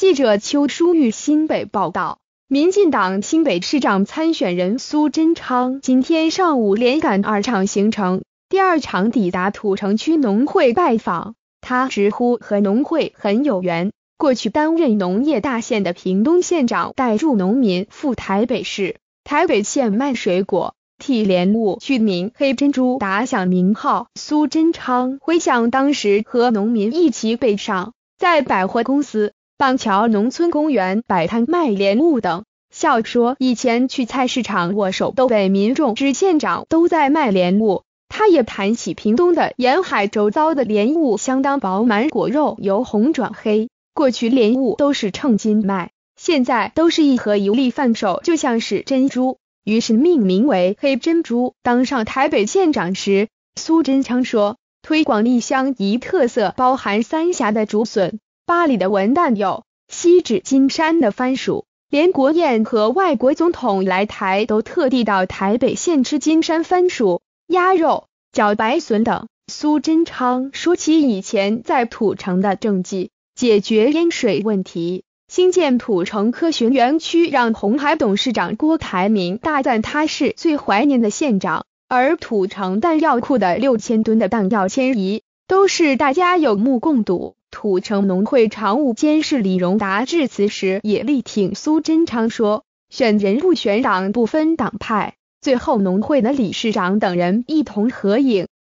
记者邱淑玉新北报道，民进党新北市长参选人苏贞昌今天上午连赶二场行程，第二场抵达土城区农会拜访。他直呼和农会很有缘，过去担任农业大县的屏东县长，带助农民赴台北市、台北县卖水果，替莲雾取名“黑珍珠”，打响名号。苏贞昌回想当时和农民一起北上，在百货公司。板桥农村公园摆摊卖莲雾等，笑说以前去菜市场，握手都被民众指县长都在卖莲雾。他也谈起屏东的沿海周遭的莲雾相当饱满，果肉由红转黑。过去莲雾都是称斤卖，现在都是一盒一粒贩售，就像是珍珠，于是命名为黑珍珠。当上台北县长时，苏贞昌说推广丽乡一特色，包含三峡的竹笋。巴黎的文旦柚、锡纸金山的番薯，连国宴和外国总统来台都特地到台北现吃金山番薯、鸭肉、茭白笋等。苏贞昌说起以前在土城的政绩，解决淹水问题，兴建土城科学园区，让红海董事长郭台铭大赞他是最怀念的县长。而土城弹药库的六千吨的弹药迁移，都是大家有目共睹。土城农会常务监事李荣达致辞时也力挺苏贞昌说，选人不选党，不分党派。最后，农会的理事长等人一同合影。